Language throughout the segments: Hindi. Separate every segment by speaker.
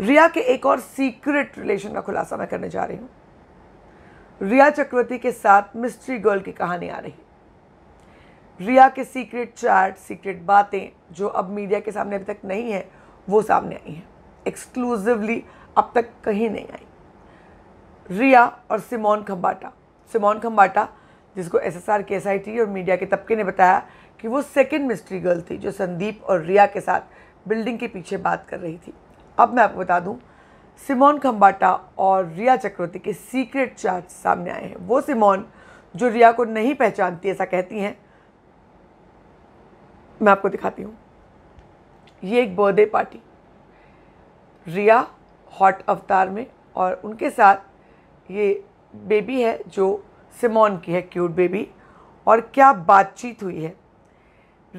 Speaker 1: रिया के एक और सीक्रेट रिलेशन का खुलासा मैं करने जा रही हूँ रिया चक्रवर्ती के साथ मिस्ट्री गर्ल की कहानी आ रही रिया के सीक्रेट चैट सीक्रेट बातें जो अब मीडिया के सामने अभी तक नहीं है वो सामने आई हैं एक्सक्लूसिवली अब तक कहीं नहीं आई रिया और सिमोन खम्बाटा सिमोन खम्बाटा जिसको एसएसआर केएसआईटी और मीडिया के तबके ने बताया कि वो सेकंड मिस्ट्री गर्ल थी जो संदीप और रिया के साथ बिल्डिंग के पीछे बात कर रही थी अब मैं आपको बता दूं सिमोन खम्बाटा और रिया चक्रवर्ती के सीक्रेट चार्ज सामने आए हैं वो सिमोन जो रिया को नहीं पहचानती ऐसा कहती हैं मैं आपको दिखाती हूँ ये एक बर्थडे पार्टी रिया हॉट अवतार में और उनके साथ ये बेबी है जो सिमोन की है क्यूट बेबी और क्या बातचीत हुई है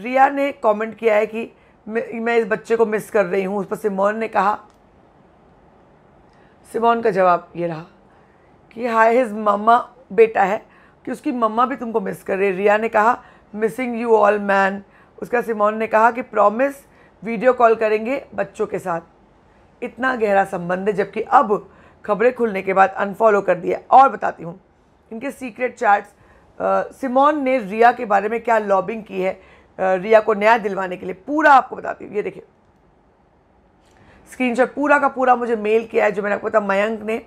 Speaker 1: रिया ने कमेंट किया है कि मैं इस बच्चे को मिस कर रही हूँ उस पर सिमोन ने कहा सिमोन का जवाब ये रहा कि हाय हिज मम्मा बेटा है कि उसकी मम्मा भी तुमको मिस कर रही है रिया ने कहा मिसिंग यू ऑल मैन उसका सिमोन ने कहा कि प्रॉमिस वीडियो कॉल करेंगे बच्चों के साथ इतना गहरा संबंध है जबकि अब खबरें खुलने के बाद अनफॉलो कर दिया और बताती हूँ इनके सीक्रेट चैट्स सिमोन ने रिया के बारे में क्या लॉबिंग की है रिया को न्याय दिलवाने के लिए पूरा आपको बताती हूँ ये देखिए स्क्रीनशॉट पूरा का पूरा मुझे मेल किया है जो मैंने आपको पता मयंक ने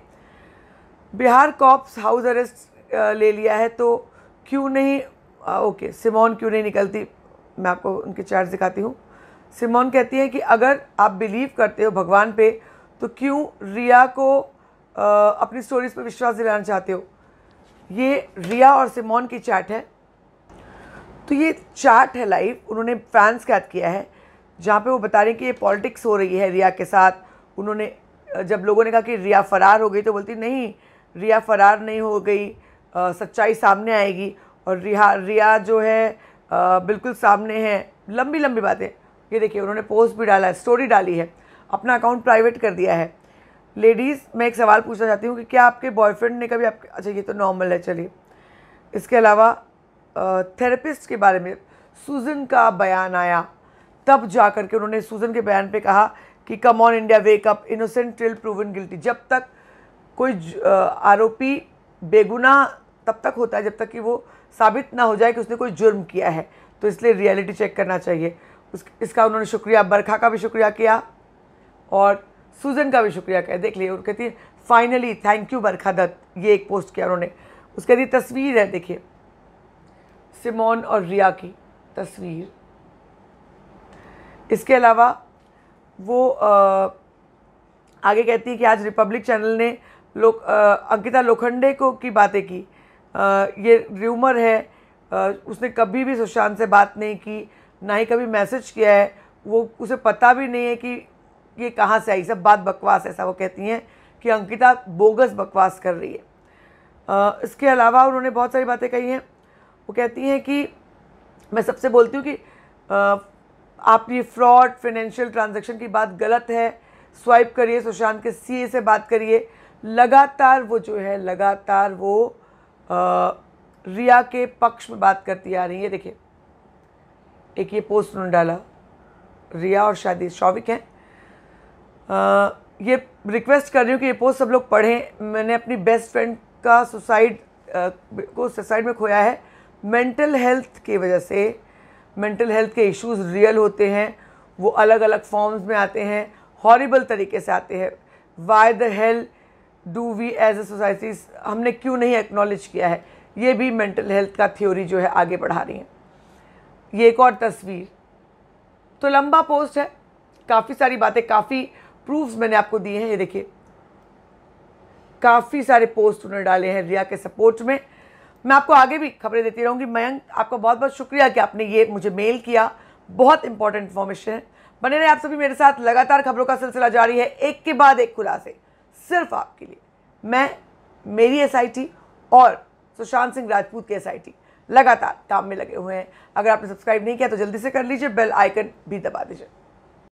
Speaker 1: बिहार कॉप्स हाउस अरेस्ट ले लिया है तो क्यों नहीं आ, ओके सिमोन क्यों नहीं निकलती मैं आपको उनके चार्ज दिखाती हूँ सिमोन कहती है कि अगर आप बिलीव करते हो भगवान पे तो क्यों रिया को आ, अपनी स्टोरीज पर विश्वास दिलाना चाहते हो ये रिया और सिमोन की चैट है तो ये चार्ट है लाइव उन्होंने फैंस का किया है जहाँ पे वो बता रहे हैं कि ये पॉलिटिक्स हो रही है रिया के साथ उन्होंने जब लोगों ने कहा कि रिया फरार हो गई तो बोलती नहीं रिया फरार नहीं हो गई आ, सच्चाई सामने आएगी और रिहा रिया जो है आ, बिल्कुल सामने है लंबी लंबी बातें ये देखिए उन्होंने पोस्ट भी डाला है स्टोरी डाली है अपना अकाउंट प्राइवेट कर दिया है लेडीज़ मैं एक सवाल पूछना चाहती हूँ कि क्या आपके बॉयफ्रेंड ने कभी आपके अच्छा ये तो नॉर्मल है चलिए इसके अलावा थेरेपिस्ट के बारे में सूजन का बयान आया तब जा कर के उन्होंने सूजन के बयान पे कहा कि come on India wake up innocent till proven guilty जब तक कोई आरोपी बेगुनाह तब तक होता है जब तक कि वो साबित ना हो जाए कि उसने कोई जुर्म किया है तो इसलिए रियलिटी चेक करना चाहिए उस इसका उन्होंने शुक्रिया बरखा का भी शुक्रिया किया और सूजन का भी शुक्रिया किया देख लिए और कहती है finally thank you Barkha Dutt ये एक पोस्ट किया उन्होंने उसके लिए तस्वीर है देखिए सिमोन और रिया की तस्वीर इसके अलावा वो आ, आगे कहती है कि आज रिपब्लिक चैनल ने लो आ, अंकिता लोखंडे को की बातें की आ, ये र्यूमर है आ, उसने कभी भी सुशांत से बात नहीं की ना ही कभी मैसेज किया है वो उसे पता भी नहीं है कि ये कहाँ से आई सब बात बकवास ऐसा वो कहती हैं कि अंकिता बोगस बकवास कर रही है आ, इसके अलावा उन्होंने बहुत सारी बातें कही हैं वो कहती हैं कि मैं सबसे बोलती हूँ कि आपकी आप ये फ्रॉड फाइनेंशियल ट्रांजैक्शन की बात गलत है स्वाइप करिए सुशांत के सीए से बात करिए लगातार वो जो है लगातार वो आ, रिया के पक्ष में बात करती आ रही है देखिए एक ये पोस्ट उन्होंने डाला रिया और शादी शौविक हैं ये रिक्वेस्ट कर रही हूँ कि ये पोस्ट सब लोग पढ़ें मैंने अपनी बेस्ट फ्रेंड का सुसाइड को सुसाइड में खोया है मेंटल हेल्थ की वजह से मेंटल हेल्थ के इश्यूज रियल होते हैं वो अलग अलग फॉर्म्स में आते हैं हॉरिबल तरीके से आते हैं why the hell do we as a society हमने क्यों नहीं एक्नॉलेज किया है ये भी मेंटल हेल्थ का थ्योरी जो है आगे बढ़ा रही हैं ये एक और तस्वीर तो लंबा पोस्ट है काफ़ी सारी बातें काफ़ी प्रूफ्स मैंने आपको दिए हैं ये देखिए काफ़ी सारे पोस्ट उन्होंने डाले हैं रिया के सपोर्ट में मैं आपको आगे भी खबरें देती रहूँगी मयंक आपका बहुत बहुत शुक्रिया कि आपने ये मुझे मेल किया बहुत इंपॉर्टेंट इन्फॉर्मेशन है बने रहे आप सभी मेरे साथ लगातार खबरों का सिलसिला जारी है एक के बाद एक खुलासे सिर्फ आपके लिए मैं मेरी एसआईटी और सुशांत सिंह राजपूत की एसआईटी लगातार काम में लगे हुए हैं अगर आपने सब्सक्राइब नहीं किया तो जल्दी से कर लीजिए बेल आइकन भी दबा दीजिए